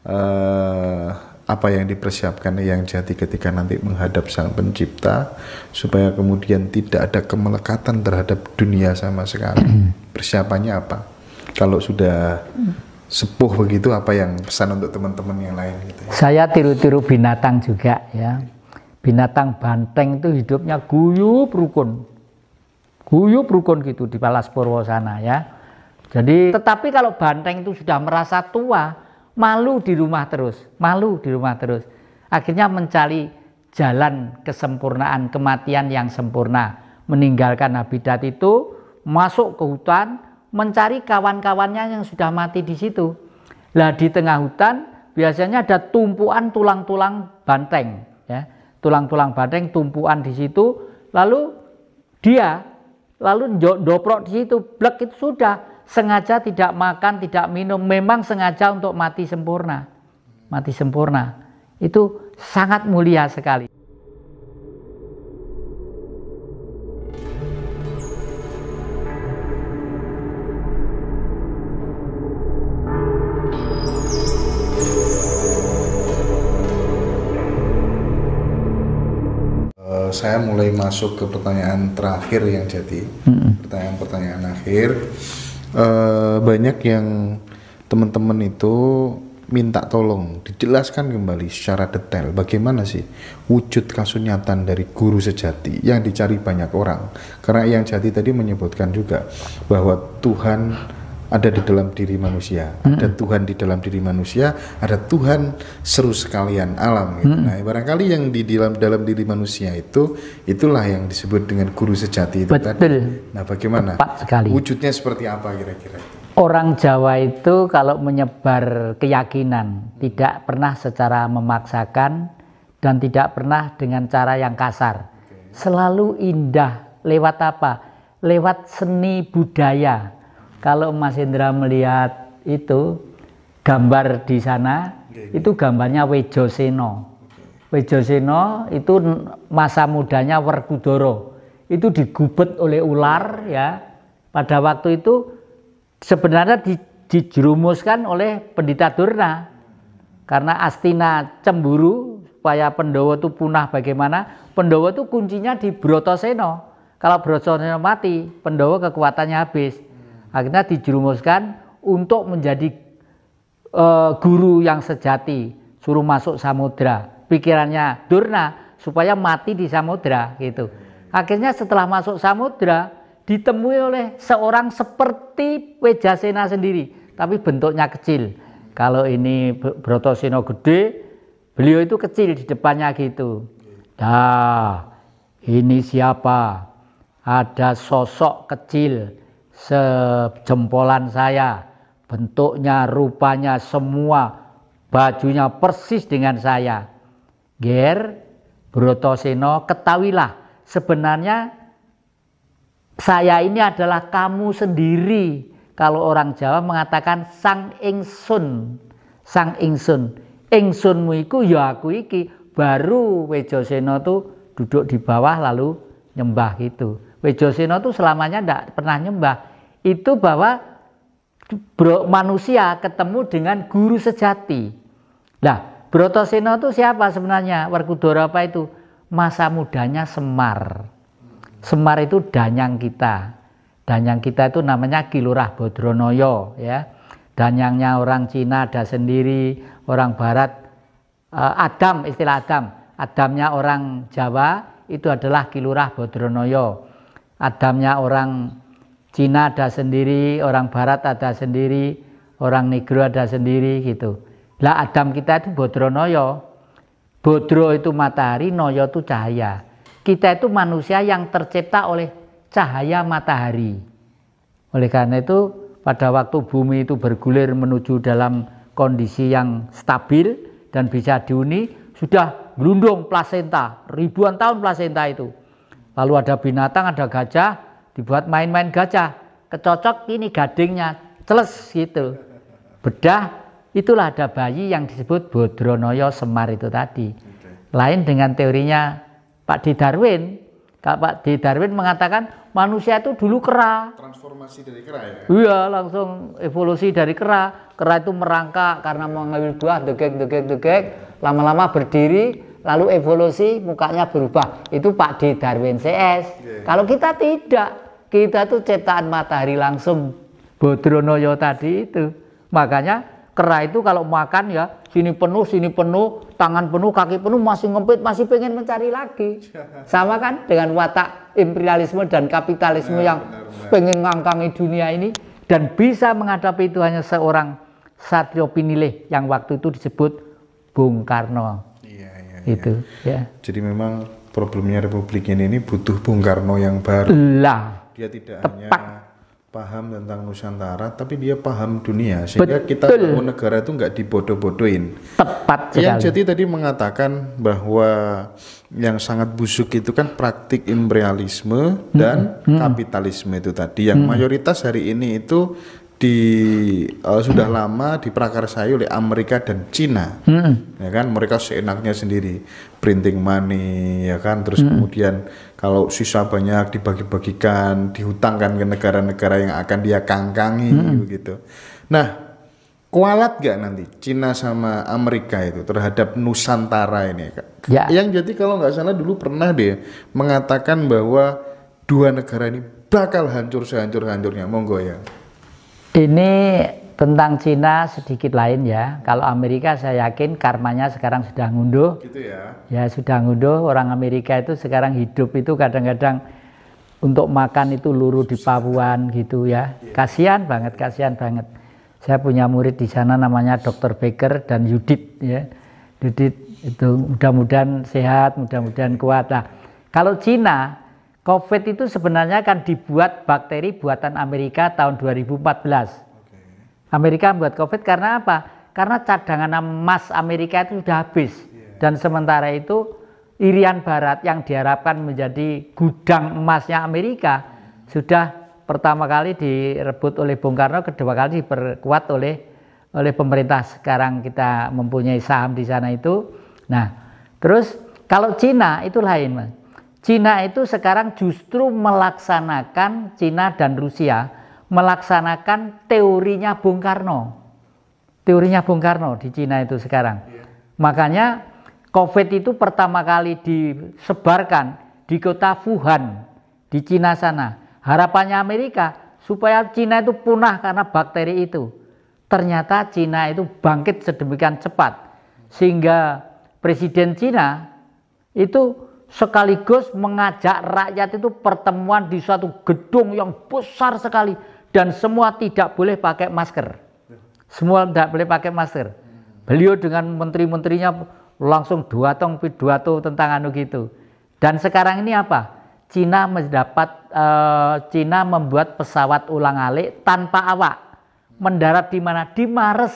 Eh, apa yang dipersiapkan yang jati ketika nanti menghadap sang pencipta supaya kemudian tidak ada kemelekatan terhadap dunia sama sekali persiapannya apa kalau sudah sepuh begitu apa yang pesan untuk teman-teman yang lain gitu ya? saya tiru-tiru binatang juga ya binatang banteng itu hidupnya guyup rukun guyup rukun gitu di Palas Purwosana ya jadi tetapi kalau banteng itu sudah merasa tua malu di rumah terus, malu di rumah terus. Akhirnya mencari jalan kesempurnaan, kematian yang sempurna. Meninggalkan habitat itu, masuk ke hutan, mencari kawan-kawannya yang sudah mati di situ. Lah di tengah hutan biasanya ada tumpuan tulang-tulang banteng, ya. Tulang-tulang banteng tumpuan di situ, lalu dia lalu doprok di situ, blek itu sudah sengaja tidak makan, tidak minum, memang sengaja untuk mati sempurna. Mati sempurna. Itu sangat mulia sekali. Eh, saya mulai masuk ke pertanyaan terakhir yang jadi pertanyaan-pertanyaan akhir uh, banyak yang teman-teman itu minta tolong dijelaskan kembali secara detail bagaimana sih wujud kasunyatan dari guru sejati yang dicari banyak orang karena yang jati tadi menyebutkan juga bahwa Tuhan ada di dalam diri manusia, -hmm. ada Tuhan di dalam diri manusia, ada Tuhan seru sekalian alam. Gitu. -hmm. Nah, barangkali yang di dalam dalam diri manusia itu itulah yang disebut dengan guru sejati itu Betul. tadi. Nah, bagaimana? Tepat sekali. Wujudnya seperti apa kira-kira? Orang Jawa itu kalau menyebar keyakinan hmm. tidak pernah secara memaksakan dan tidak pernah dengan cara yang kasar. Okay. Selalu indah lewat apa? Lewat seni budaya kalau Mas Indra melihat itu gambar di sana, okay. itu gambarnya Wejo Seno. Wejo Seno itu masa mudanya Werkudoro Itu digubet oleh ular ya. Pada waktu itu sebenarnya di, dijerumuskan oleh pendeta Durna. Karena Astina cemburu supaya Pendowo itu punah bagaimana? Pendowo itu kuncinya di Broto Seno. Kalau Broto Seno mati, Pendowo kekuatannya habis akhirnya dijerumuskan untuk menjadi uh, guru yang sejati suruh masuk samudra pikirannya durna supaya mati di samudra gitu akhirnya setelah masuk samudra ditemui oleh seorang seperti Wejasena sendiri tapi bentuknya kecil kalau ini Brotosino gede beliau itu kecil di depannya gitu dah ini siapa ada sosok kecil sejempolan saya. Bentuknya, rupanya, semua bajunya persis dengan saya. Ger Brotoseno, ketahuilah sebenarnya saya ini adalah kamu sendiri. Kalau orang Jawa mengatakan sang ingsun, sang ingsun, ingsunmu iku ya aku iki. Baru Wejoseno tuh duduk di bawah lalu nyembah itu Wejoseno tuh selamanya tidak pernah nyembah, itu bahwa bro, manusia ketemu dengan guru sejati. Nah, Seno itu siapa sebenarnya? Warkudoro apa itu? Masa mudanya Semar. Semar itu danyang kita. Danyang kita itu namanya Kilurah Bodronoyo ya. Danyangnya orang Cina ada sendiri, orang barat eh, Adam istilah Adam. Adamnya orang Jawa itu adalah Kilurah Bodronoyo. Adamnya orang Cina ada sendiri, orang Barat ada sendiri, orang Negro ada sendiri gitu. Lah Adam kita itu bodro noyo. Bodro itu matahari, noyo itu cahaya. Kita itu manusia yang tercipta oleh cahaya matahari. Oleh karena itu pada waktu bumi itu bergulir menuju dalam kondisi yang stabil dan bisa diuni, sudah gelundung plasenta, ribuan tahun plasenta itu. Lalu ada binatang, ada gajah, dibuat main-main gajah kecocok ini gadingnya celes gitu bedah itulah ada bayi yang disebut Bodronoyo Semar itu tadi lain dengan teorinya Pak D. Darwin kalau Pak D. Darwin mengatakan manusia itu dulu kera transformasi dari kera ya? iya langsung evolusi dari kera kera itu merangkak karena mengambil buah degek degek degek lama-lama berdiri lalu evolusi mukanya berubah. Itu Pak D Darwin CS. Yeah. Kalau kita tidak, kita tuh ciptaan matahari langsung Bodronoyo tadi itu. Makanya kera itu kalau makan ya sini penuh, sini penuh, tangan penuh, kaki penuh, masih ngempit, masih pengen mencari lagi. Sama kan dengan watak imperialisme dan kapitalisme benar, yang benar, benar. pengen ngangkangi dunia ini dan bisa menghadapi itu hanya seorang Satrio Pinilih yang waktu itu disebut Bung Karno. Iya. itu ya. Jadi memang problemnya Republik ini, ini butuh Bung Karno yang baru. Lah. Dia tidak tepat. hanya paham tentang Nusantara, tapi dia paham dunia sehingga Betul. kita bangun negara itu nggak dibodoh-bodohin. Tepat sekali. Yang jadi tadi mengatakan bahwa yang sangat busuk itu kan praktik imperialisme dan -hmm. kapitalisme itu tadi yang -hmm. mayoritas hari ini itu di uh, sudah lama diprakarsai oleh Amerika dan Cina, hmm. ya kan mereka seenaknya sendiri printing money, ya kan terus hmm. kemudian kalau sisa banyak dibagi-bagikan, dihutangkan ke negara-negara yang akan dia kangkangi hmm. Nah, kualat gak nanti Cina sama Amerika itu terhadap Nusantara ini, ya. yang jadi kalau nggak salah dulu pernah deh mengatakan bahwa dua negara ini bakal hancur sehancur-hancurnya, monggo ya. Ini tentang Cina sedikit lain ya. Kalau Amerika saya yakin karmanya sekarang sudah ngunduh. Gitu ya. Ya sudah ngunduh. Orang Amerika itu sekarang hidup itu kadang-kadang untuk makan itu luruh di Papuan gitu ya. Iya. Kasihan banget, kasihan banget. Saya punya murid di sana namanya Dr. Baker dan Yudit ya. Yudit itu mudah-mudahan sehat, mudah-mudahan kuat. Nah, kalau Cina COVID itu sebenarnya kan dibuat bakteri buatan Amerika tahun 2014. Okay. Amerika membuat COVID karena apa? Karena cadangan emas Amerika itu sudah habis. Iya. Dan sementara itu Irian Barat yang diharapkan menjadi gudang emasnya Amerika sudah pertama kali direbut oleh Bung Karno, kedua kali diperkuat oleh oleh pemerintah sekarang kita mempunyai saham di sana itu. Nah, terus kalau Cina itu lain, Mas. Cina itu sekarang justru melaksanakan Cina dan Rusia melaksanakan teorinya Bung Karno. Teorinya Bung Karno di Cina itu sekarang. Iya. Makanya COVID itu pertama kali disebarkan di kota Wuhan di Cina sana. Harapannya Amerika supaya Cina itu punah karena bakteri itu. Ternyata Cina itu bangkit sedemikian cepat sehingga presiden Cina itu sekaligus mengajak rakyat itu pertemuan di suatu gedung yang besar sekali dan semua tidak boleh pakai masker. Semua tidak boleh pakai masker. Beliau dengan menteri-menterinya langsung dua tong dua tuh tentang anu gitu. Dan sekarang ini apa? Cina mendapat e, Cina membuat pesawat ulang-alik tanpa awak mendarat di mana? Di Mars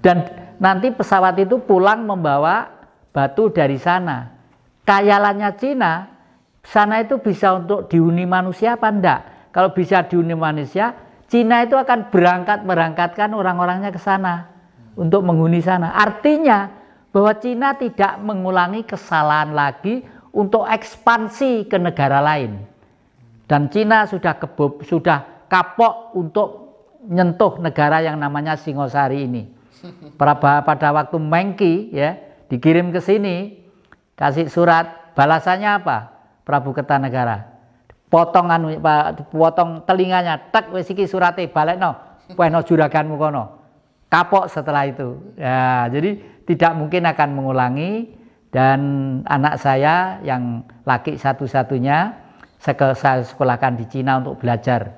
Dan nanti pesawat itu pulang membawa batu dari sana kayalannya Cina sana itu bisa untuk dihuni manusia apa enggak? Kalau bisa dihuni manusia, Cina itu akan berangkat merangkatkan orang-orangnya ke sana untuk menghuni sana. Artinya bahwa Cina tidak mengulangi kesalahan lagi untuk ekspansi ke negara lain. Dan Cina sudah kebob, sudah kapok untuk nyentuh negara yang namanya Singosari ini. Pada waktu Mengki ya dikirim ke sini kasih surat, balasannya apa? Prabu Kertanegara. Potong anu, potong telinganya, tek wis iki surate balekno. Kueno juraganmu kono. Kapok setelah itu. Ya, jadi tidak mungkin akan mengulangi dan anak saya yang laki satu-satunya saya sekolahkan di Cina untuk belajar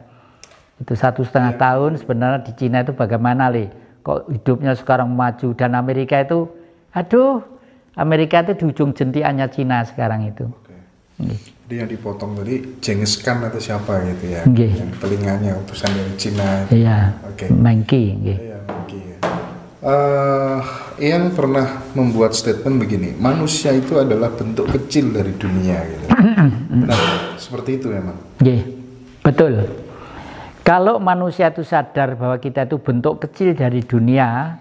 itu satu setengah iya. tahun sebenarnya di Cina itu bagaimana li kok hidupnya sekarang maju dan Amerika itu aduh Amerika itu di ujung jentiannya Cina sekarang itu. Oke. Okay. Jadi yang dipotong tadi Genghis Khan atau siapa gitu ya? Yang telinganya utusan dari Cina. Iya. Oke. Okay. Mengki. Iya, Mengki. Uh, ya. eh, yang pernah membuat statement begini, manusia itu adalah bentuk kecil dari dunia gitu. Nah, seperti itu memang. Iya. Betul. Kalau manusia itu sadar bahwa kita itu bentuk kecil dari dunia,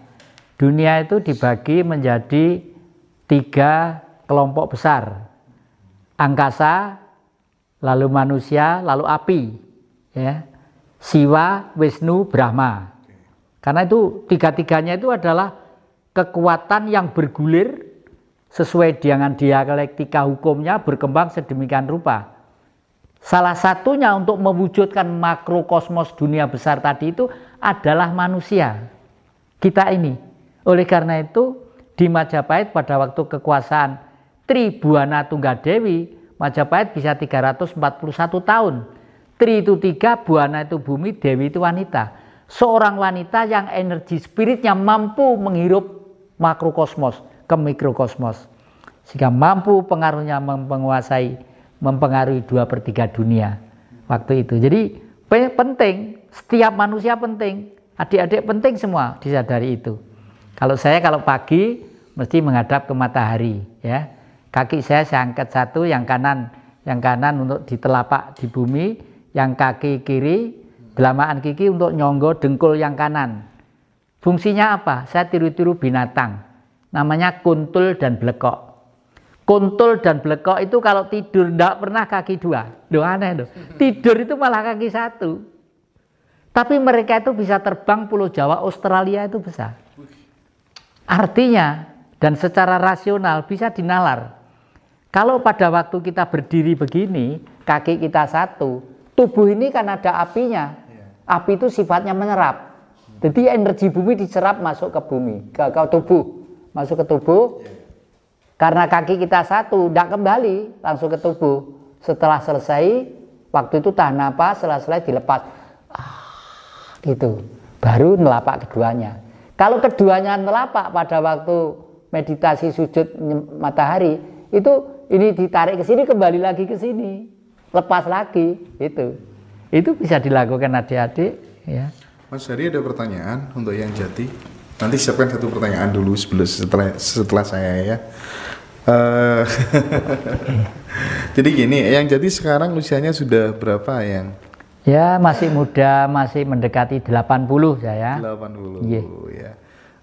dunia itu dibagi menjadi tiga kelompok besar angkasa lalu manusia lalu api ya Siwa Wisnu Brahma karena itu tiga-tiganya itu adalah kekuatan yang bergulir sesuai dengan dialektika hukumnya berkembang sedemikian rupa salah satunya untuk mewujudkan makrokosmos dunia besar tadi itu adalah manusia kita ini oleh karena itu di Majapahit pada waktu kekuasaan Tribuana Tunggadewi, Majapahit bisa 341 tahun. Tri itu tiga, buana itu bumi, dewi itu wanita. Seorang wanita yang energi spiritnya mampu menghirup makrokosmos ke mikrokosmos. Sehingga mampu pengaruhnya menguasai, mempengaruhi dua per tiga dunia waktu itu. Jadi penting, setiap manusia penting, adik-adik penting semua disadari itu. Kalau saya kalau pagi mesti menghadap ke matahari ya kaki saya saya angkat satu yang kanan yang kanan untuk di telapak di bumi yang kaki kiri belamaan kiki untuk nyonggo dengkul yang kanan fungsinya apa saya tiru-tiru binatang namanya kuntul dan blekok kuntul dan blekok itu kalau tidur tidak pernah kaki dua Duh, aneh loh tidur itu malah kaki satu tapi mereka itu bisa terbang pulau Jawa Australia itu besar artinya dan secara rasional bisa dinalar. Kalau pada waktu kita berdiri begini, kaki kita satu, tubuh ini kan ada apinya. Iya. Api itu sifatnya menyerap. Jadi energi bumi diserap masuk ke bumi, ke, ke tubuh, masuk ke tubuh. Iya. Karena kaki kita satu, tidak kembali langsung ke tubuh. Setelah selesai, waktu itu tahan nafas, setelah selesai dilepas. Ah, gitu. Baru nelapak keduanya. Kalau keduanya nelapak pada waktu meditasi sujud matahari itu ini ditarik ke sini kembali lagi ke sini lepas lagi itu itu bisa dilakukan adik-adik ya Mas Hari ada pertanyaan untuk yang jati nanti siapkan satu pertanyaan dulu sebelum setelah setelah saya ya uh, jadi gini yang jati sekarang usianya sudah berapa yang ya masih muda masih mendekati 80 saya 80 yeah. Iya. ya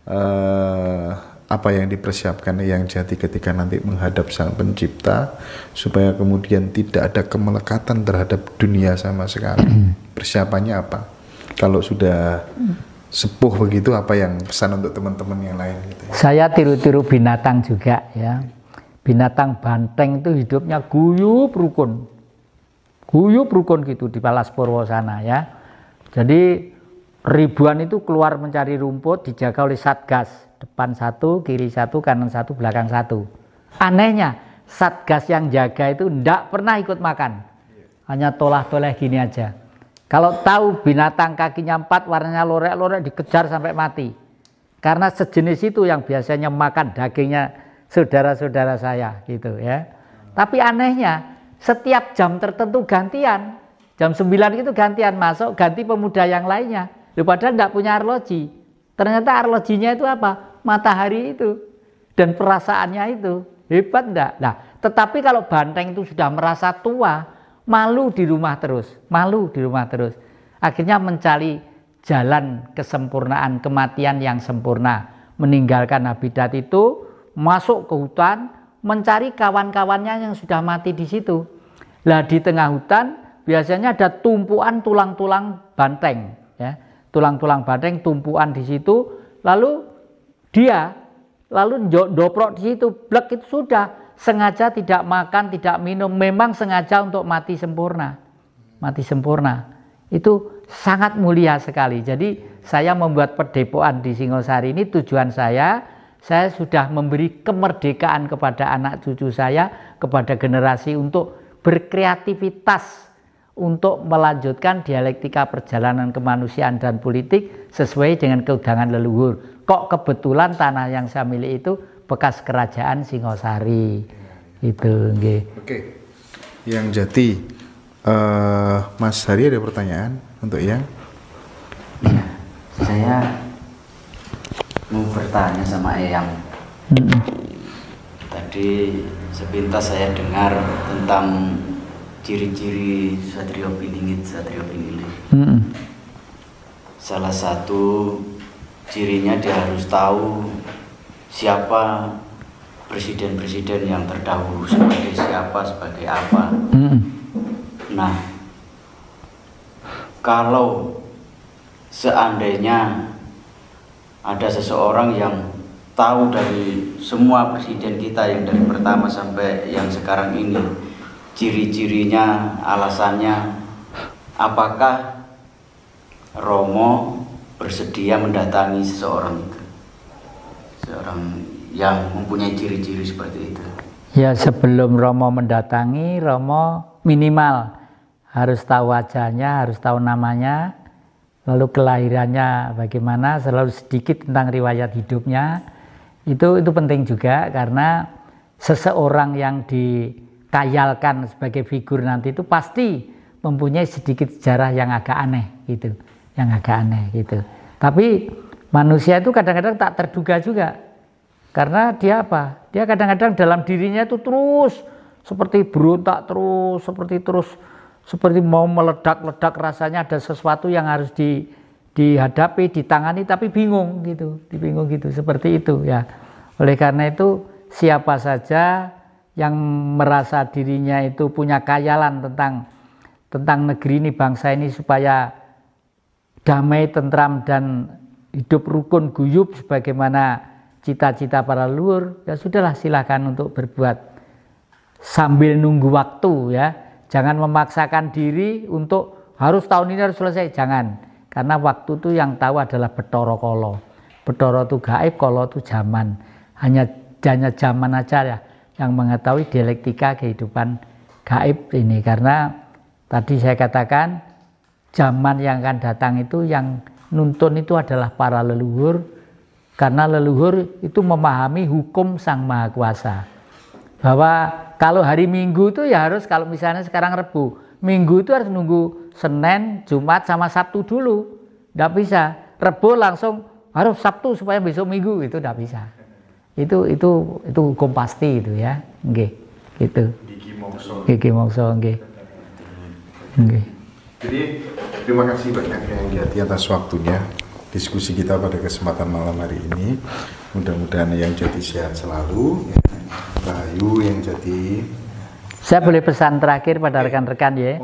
uh, apa yang dipersiapkan yang jati ketika nanti menghadap sang pencipta supaya kemudian tidak ada kemelekatan terhadap dunia sama sekali persiapannya apa kalau sudah sepuh begitu apa yang pesan untuk teman-teman yang lain gitu ya? saya tiru-tiru binatang juga ya binatang banteng itu hidupnya guyup rukun guyup rukun gitu di Palas Purwo sana ya jadi ribuan itu keluar mencari rumput dijaga oleh satgas depan satu, kiri satu, kanan satu, belakang satu. Anehnya, satgas yang jaga itu tidak pernah ikut makan. Hanya tolah-toleh gini aja. Kalau tahu binatang kakinya empat, warnanya lorek-lorek, dikejar sampai mati. Karena sejenis itu yang biasanya makan dagingnya saudara-saudara saya gitu ya. Tapi anehnya, setiap jam tertentu gantian. Jam sembilan itu gantian masuk, ganti pemuda yang lainnya. padahal tidak punya arloji. Ternyata arlojinya itu apa? matahari itu dan perasaannya itu. Hebat enggak? Nah, tetapi kalau banteng itu sudah merasa tua, malu di rumah terus, malu di rumah terus. Akhirnya mencari jalan kesempurnaan, kematian yang sempurna. Meninggalkan habitat itu, masuk ke hutan, mencari kawan-kawannya yang sudah mati di situ. Lah di tengah hutan biasanya ada tumpuan tulang-tulang banteng, ya. Tulang-tulang banteng tumpuan di situ, lalu dia lalu doprok di situ blek itu sudah sengaja tidak makan tidak minum memang sengaja untuk mati sempurna mati sempurna itu sangat mulia sekali jadi saya membuat perdepoan di Singosari ini tujuan saya saya sudah memberi kemerdekaan kepada anak cucu saya kepada generasi untuk berkreativitas untuk melanjutkan dialektika perjalanan kemanusiaan dan politik sesuai dengan keudangan leluhur kok kebetulan tanah yang saya miliki itu bekas kerajaan Singosari itu nggih. Oke. Yang Jati uh, Mas Hari ada pertanyaan untuk yang Ya, Saya mau bertanya sama Eyang. Tadi sepintas saya dengar tentang ciri-ciri Satrio Piningit, Satrio Piningit. Salah satu cirinya dia harus tahu siapa presiden-presiden yang terdahulu sebagai siapa sebagai apa hmm. nah kalau seandainya ada seseorang yang tahu dari semua presiden kita yang dari pertama sampai yang sekarang ini ciri-cirinya alasannya apakah Romo bersedia mendatangi seseorang itu seorang yang mempunyai ciri-ciri seperti itu ya sebelum Romo mendatangi Romo minimal harus tahu wajahnya harus tahu namanya lalu kelahirannya bagaimana selalu sedikit tentang riwayat hidupnya itu itu penting juga karena seseorang yang dikayalkan sebagai figur nanti itu pasti mempunyai sedikit sejarah yang agak aneh gitu yang agak aneh gitu. Tapi manusia itu kadang-kadang tak terduga juga. Karena dia apa? Dia kadang-kadang dalam dirinya itu terus seperti berontak terus, seperti terus seperti mau meledak-ledak rasanya ada sesuatu yang harus di, dihadapi, ditangani tapi bingung gitu, dibingung gitu, seperti itu ya. Oleh karena itu siapa saja yang merasa dirinya itu punya kayalan tentang tentang negeri ini, bangsa ini supaya damai, tentram dan hidup rukun guyub sebagaimana cita-cita para leluhur, ya sudahlah silahkan untuk berbuat sambil nunggu waktu ya. Jangan memaksakan diri untuk harus tahun ini harus selesai, jangan. Karena waktu itu yang tahu adalah betoro kolo. Betoro itu gaib, kolo itu zaman. Hanya hanya zaman aja ya yang mengetahui dialektika kehidupan gaib ini karena tadi saya katakan zaman yang akan datang itu yang nuntun itu adalah para leluhur karena leluhur itu memahami hukum Sang Maha Kuasa. Bahwa kalau hari Minggu itu ya harus kalau misalnya sekarang Rebu, Minggu itu harus nunggu Senin, Jumat sama Sabtu dulu. Tidak bisa. Rebu langsung harus Sabtu supaya besok Minggu itu tidak bisa. Itu itu itu hukum pasti itu ya. Nggih. Gitu. Gigi mongso. Gigi mongso nggih. Nggih. Jadi Terima kasih banyak ya, yang Yati atas waktunya diskusi kita pada kesempatan malam hari ini. Mudah-mudahan yang jadi sehat selalu, Bayu yang jadi saya boleh pesan terakhir pada rekan-rekan ya.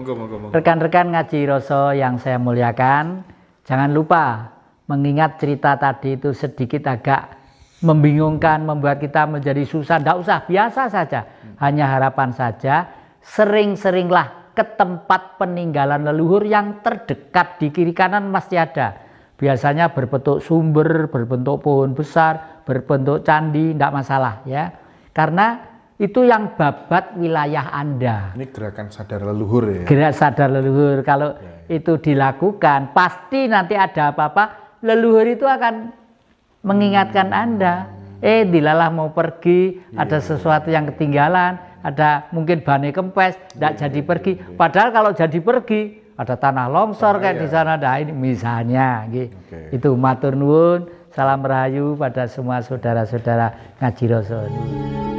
Rekan-rekan ngaji Roso yang saya muliakan, jangan lupa mengingat cerita tadi itu sedikit agak membingungkan, membuat kita menjadi susah. Tidak usah, biasa saja. Hmm. Hanya harapan saja. Sering-seringlah ke tempat peninggalan leluhur yang terdekat di kiri kanan masih ada. Biasanya berbentuk sumber, berbentuk pohon besar, berbentuk candi, tidak masalah ya. Karena itu yang babat wilayah Anda. Ini gerakan sadar leluhur ya. Gerak sadar leluhur kalau ya, ya. itu dilakukan pasti nanti ada apa-apa leluhur itu akan mengingatkan hmm. Anda, eh dilalah mau pergi, ya, ada iya, sesuatu iya. yang ketinggalan ada mungkin bane kempes, tidak yeah, jadi yeah, pergi. Yeah, iya. Padahal kalau jadi pergi, ada tanah longsor tanah kayak yeah. di sana, nah ini misalnya, gitu. okay. itu matur salam rahayu pada semua saudara-saudara ngaji rasul.